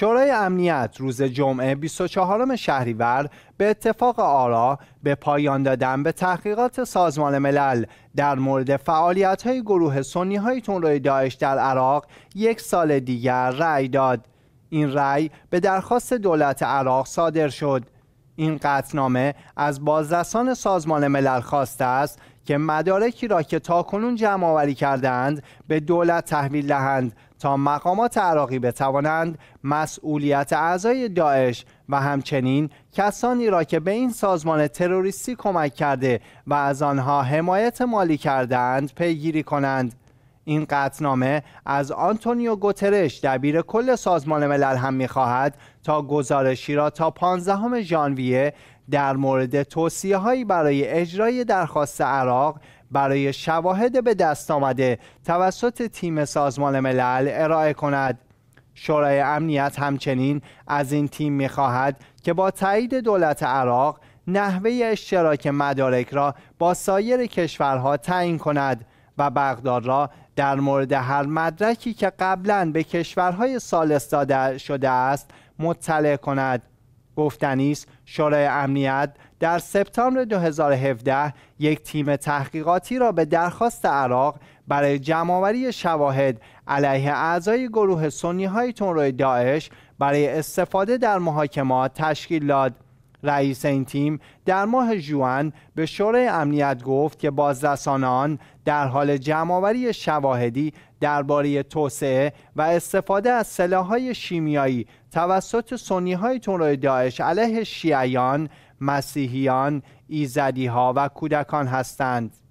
شورای امنیت روز جمعه 24 شهریور به اتفاق آرا به پایان دادن به تحقیقات سازمان ملل در مورد فعالیت های گروه سنی های روی داعش در عراق یک سال دیگر رأی داد این رأی به درخواست دولت عراق صادر شد این قطنامه از بازرسان سازمان ملل خواسته است که مدارکی را که تاکنون جمع آوری کردند به دولت تحویل دهند تا مقامات عراقی بتوانند مسئولیت اعضای داعش و همچنین کسانی را که به این سازمان تروریستی کمک کرده و از آنها حمایت مالی کردند پیگیری کنند این قطنامه از آنتونیو گوترش دبیر کل سازمان ملل هم میخواهد تا گزارشی را تا 15 ژانویه در مورد توصیه هایی برای اجرای درخواست عراق برای شواهد به دست آمده توسط تیم سازمان ملل ارائه کند شورای امنیت همچنین از این تیم میخواهد که با تایید دولت عراق نحوه اشتراک مدارک را با سایر کشورها تعیین کند و بغداد را در مورد هر مدرکی که قبلا به کشورهای سالس داده شده است مطلع کند گفتنی است شورای امنیت در سپتامبر 2017 یک تیم تحقیقاتی را به درخواست عراق برای جمعآوری شواهد علیه اعضای گروه سنی های تنروی داعش برای استفاده در محاکمات تشکیل داد رئیس این تیم در ماه جوان به شورای امنیت گفت که بازرسان در حال جمعآوری شواهدی درباره توسعه و استفاده از سلاح‌های شیمیایی توسط سنی‌های تندروی داعش علیه شیعیان، مسیحیان، ایزدیها و کودکان هستند.